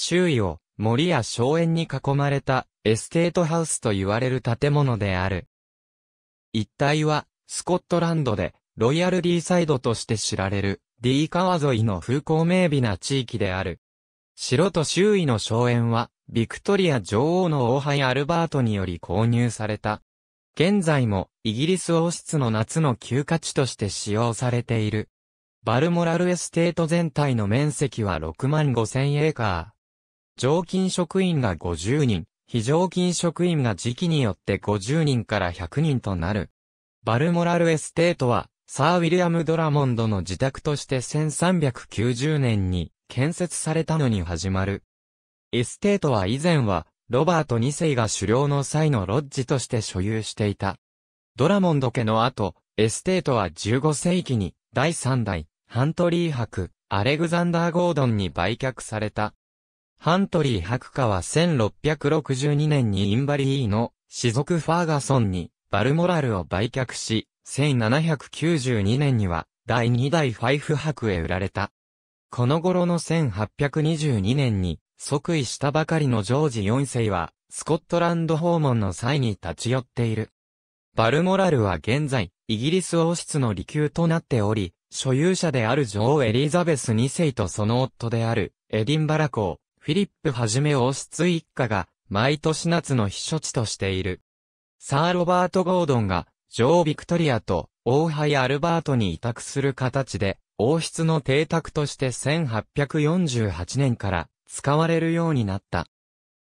周囲を森や荘園に囲まれたエステートハウスと言われる建物である。一帯はスコットランドでロイヤルディーサイドとして知られるディー川沿いの風光明媚な地域である。城と周囲の荘園はビクトリア女王の王妃アルバートにより購入された。現在もイギリス王室の夏の休暇地として使用されている。バルモラルエステート全体の面積は6万5千エーカー。常勤職員が50人、非常勤職員が時期によって50人から100人となる。バルモラルエステートは、サー・ウィリアム・ドラモンドの自宅として1390年に建設されたのに始まる。エステートは以前は、ロバート2世が狩猟の際のロッジとして所有していた。ドラモンド家の後、エステートは15世紀に第3代、ハントリー博、アレグザンダー・ゴードンに売却された。ハントリー博家は1662年にインバリーの士族ファーガソンにバルモラルを売却し、1792年には第2代ファイフ博へ売られた。この頃の1822年に即位したばかりのジョージ4世はスコットランド訪問の際に立ち寄っている。バルモラルは現在、イギリス王室の離宮となっており、所有者である女王エリザベス2世とその夫である、エディンバラ公、フィリップはじめ王室一家が、毎年夏の避暑地としている。サー・ロバート・ゴードンが、女王ビクトリアと王妃アルバートに委託する形で、王室の邸宅として1848年から使われるようになった。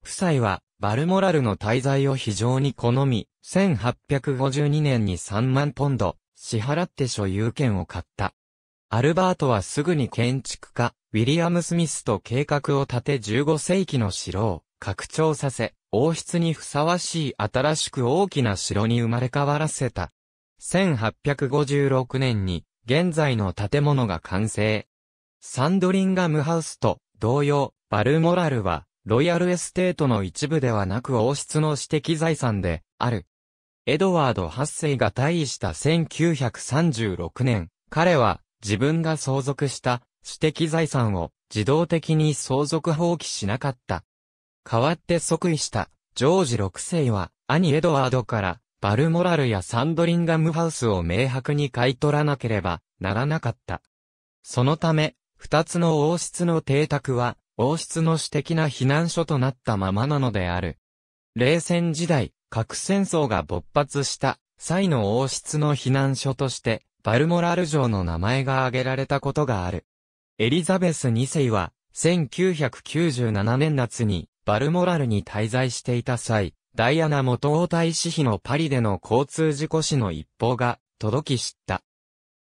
夫妻は、バルモラルの滞在を非常に好み、1852年に3万ポンド、支払って所有権を買った。アルバートはすぐに建築家、ウィリアム・スミスと計画を立て15世紀の城を拡張させ、王室にふさわしい新しく大きな城に生まれ変わらせた。1856年に現在の建物が完成。サンドリンガムハウスと同様、バルモラルはロイヤルエステートの一部ではなく王室の私的財産である。エドワード8世が退位した1936年、彼は自分が相続した私的財産を自動的に相続放棄しなかった。代わって即位したジョージ6世は兄エドワードからバルモラルやサンドリンガムハウスを明白に買い取らなければならなかった。そのため、二つの王室の邸宅は王室の私的な避難所となったままなのである。冷戦時代、核戦争が勃発した際の王室の避難所としてバルモラル城の名前が挙げられたことがある。エリザベス2世は、1997年夏に、バルモラルに滞在していた際、ダイアナ元王太子妃のパリでの交通事故死の一報が、届き知った。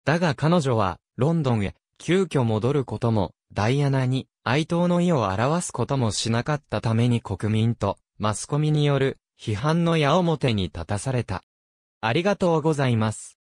だが彼女は、ロンドンへ、急遽戻ることも、ダイアナに、哀悼の意を表すこともしなかったために国民と、マスコミによる、批判の矢面に立たされた。ありがとうございます。